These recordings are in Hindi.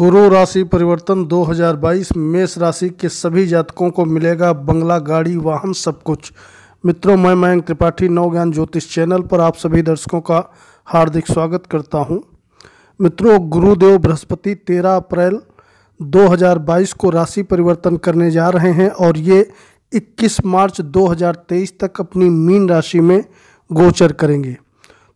गुरु राशि परिवर्तन 2022 मेष राशि के सभी जातकों को मिलेगा बंगला गाड़ी वाहन सब कुछ मित्रों मैं मयंक त्रिपाठी नव ज्ञान ज्योतिष चैनल पर आप सभी दर्शकों का हार्दिक स्वागत करता हूं। मित्रों गुरुदेव बृहस्पति 13 अप्रैल 2022 को राशि परिवर्तन करने जा रहे हैं और ये 21 मार्च 2023 तक अपनी मीन राशि में गोचर करेंगे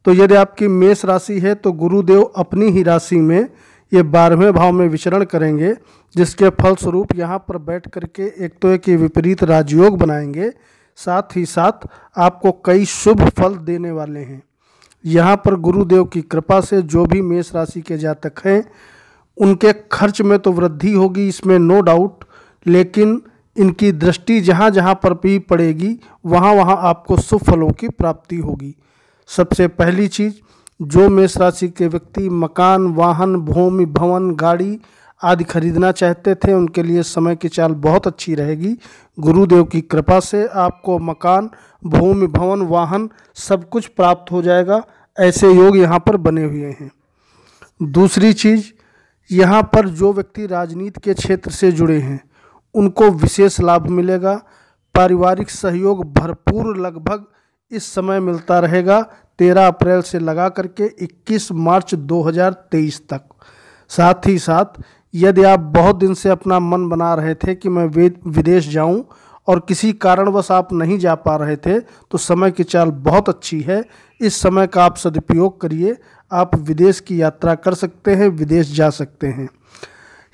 तो यदि आपकी मेष राशि है तो गुरुदेव अपनी ही राशि में ये बारहवें भाव में विचरण करेंगे जिसके फलस्वरूप यहाँ पर बैठ करके एक तो एक विपरीत राजयोग बनाएंगे साथ ही साथ आपको कई शुभ फल देने वाले हैं यहाँ पर गुरुदेव की कृपा से जो भी मेष राशि के जातक हैं उनके खर्च में तो वृद्धि होगी इसमें नो डाउट लेकिन इनकी दृष्टि जहाँ जहाँ पर भी पड़ेगी वहाँ वहाँ आपको शुभ फलों की प्राप्ति होगी सबसे पहली चीज़ जो मेष राशि के व्यक्ति मकान वाहन भूमि भवन गाड़ी आदि खरीदना चाहते थे उनके लिए समय की चाल बहुत अच्छी रहेगी गुरुदेव की कृपा से आपको मकान भूमि भवन वाहन सब कुछ प्राप्त हो जाएगा ऐसे योग यहाँ पर बने हुए हैं दूसरी चीज़ यहाँ पर जो व्यक्ति राजनीति के क्षेत्र से जुड़े हैं उनको विशेष लाभ मिलेगा पारिवारिक सहयोग भरपूर लगभग इस समय मिलता रहेगा 13 अप्रैल से लगा करके 21 मार्च 2023 तक साथ ही साथ यदि आप बहुत दिन से अपना मन बना रहे थे कि मैं विदेश जाऊं और किसी कारणवश आप नहीं जा पा रहे थे तो समय की चाल बहुत अच्छी है इस समय का आप सदुपयोग करिए आप विदेश की यात्रा कर सकते हैं विदेश जा सकते हैं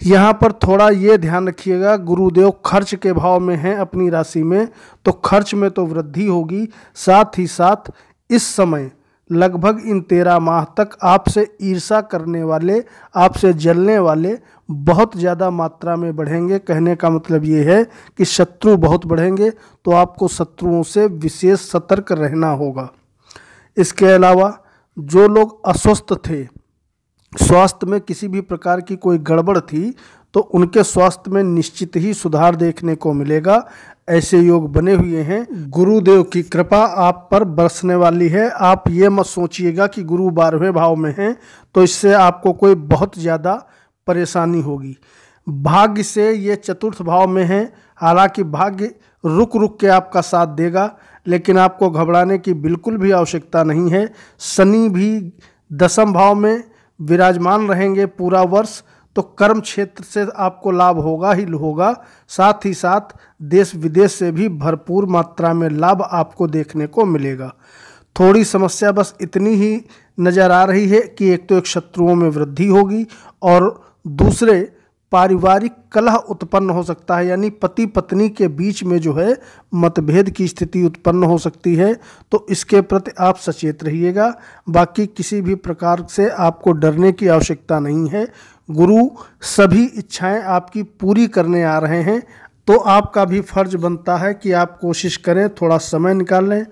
यहाँ पर थोड़ा ये ध्यान रखिएगा गुरुदेव खर्च के भाव में हैं अपनी राशि में तो खर्च में तो वृद्धि होगी साथ ही साथ इस समय लगभग इन तेरह माह तक आपसे ईर्षा करने वाले आपसे जलने वाले बहुत ज़्यादा मात्रा में बढ़ेंगे कहने का मतलब ये है कि शत्रु बहुत बढ़ेंगे तो आपको शत्रुओं से विशेष सतर्क रहना होगा इसके अलावा जो लोग अस्वस्थ थे स्वास्थ्य में किसी भी प्रकार की कोई गड़बड़ थी तो उनके स्वास्थ्य में निश्चित ही सुधार देखने को मिलेगा ऐसे योग बने हुए हैं गुरुदेव की कृपा आप पर बरसने वाली है आप ये मत सोचिएगा कि गुरु बारहवें भाव में हैं तो इससे आपको कोई बहुत ज़्यादा परेशानी होगी भाग्य से ये चतुर्थ भाव में हैं हालांकि भाग्य रुक रुक के आपका साथ देगा लेकिन आपको घबराने की बिल्कुल भी आवश्यकता नहीं है शनि भी दसम भाव में विराजमान रहेंगे पूरा वर्ष तो कर्म क्षेत्र से आपको लाभ होगा ही होगा साथ ही साथ देश विदेश से भी भरपूर मात्रा में लाभ आपको देखने को मिलेगा थोड़ी समस्या बस इतनी ही नज़र आ रही है कि एक तो एक शत्रुओं में वृद्धि होगी और दूसरे पारिवारिक कलह उत्पन्न हो सकता है यानी पति पत्नी के बीच में जो है मतभेद की स्थिति उत्पन्न हो सकती है तो इसके प्रति आप सचेत रहिएगा बाकी किसी भी प्रकार से आपको डरने की आवश्यकता नहीं है गुरु सभी इच्छाएं आपकी पूरी करने आ रहे हैं तो आपका भी फर्ज बनता है कि आप कोशिश करें थोड़ा समय निकाल लें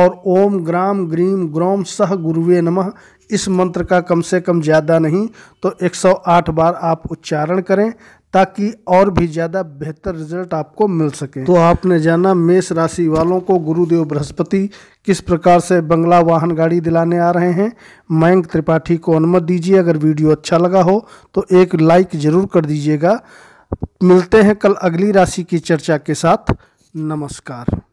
और ओम ग्राम ग्रीम ग्रोम सह गुरुवे नमः इस मंत्र का कम से कम ज़्यादा नहीं तो 108 बार आप उच्चारण करें ताकि और भी ज़्यादा बेहतर रिजल्ट आपको मिल सके तो आपने जाना मेष राशि वालों को गुरुदेव बृहस्पति किस प्रकार से बंगला वाहन गाड़ी दिलाने आ रहे हैं मयंक त्रिपाठी को अनुमति दीजिए अगर वीडियो अच्छा लगा हो तो एक लाइक ज़रूर कर दीजिएगा मिलते हैं कल अगली राशि की चर्चा के साथ नमस्कार